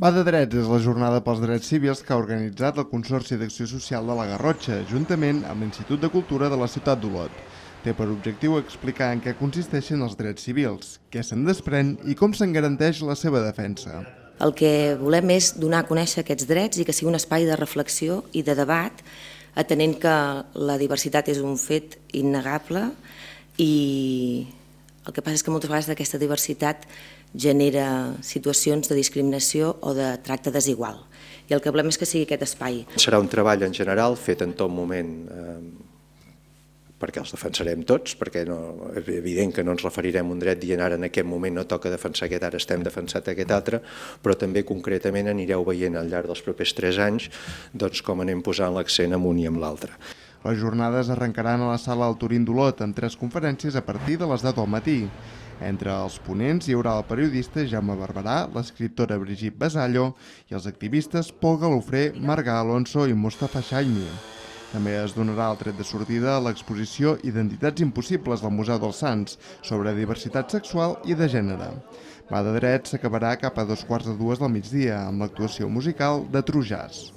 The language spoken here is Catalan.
Va de drets és la jornada pels drets civils que ha organitzat el Consorci d'Acció Social de la Garrotxa, juntament amb l'Institut de Cultura de la ciutat d'Olot. Té per objectiu explicar en què consisteixen els drets civils, què se'n desprèn i com se'n garanteix la seva defensa. El que volem és donar a conèixer aquests drets i que sigui un espai de reflexió i de debat, atenent que la diversitat és un fet innegable i el que passa és que moltes vegades aquesta diversitat genera situacions de discriminació o de tracte desigual. I el que volem és que sigui aquest espai. Serà un treball en general fet en tot moment eh, perquè els defensarem tots, perquè no, és evident que no ens referirem un dret dient ara en aquest moment no toca defensar aquest, ara estem defensat aquest altre, però també concretament anireu veient al llarg dels propers tres anys doncs, com anem posant l'accent en un i en l'altre. Les jornades arrencaran a la sala del Turín d'Olot amb tres conferències a partir de les 10 del matí. Entre els ponents hi haurà el periodista Jaume Barberà, l'escriptora Brigitte Basallo i els activistes Pol Galofré, Marga Alonso i Mustafa Xaimi. També es donarà el tret de sortida a l'exposició Identitats impossibles del Museu dels Sants sobre diversitat sexual i de gènere. Va de dret s'acabarà cap a dos quarts de dues del migdia amb l'actuació musical de Trujàs.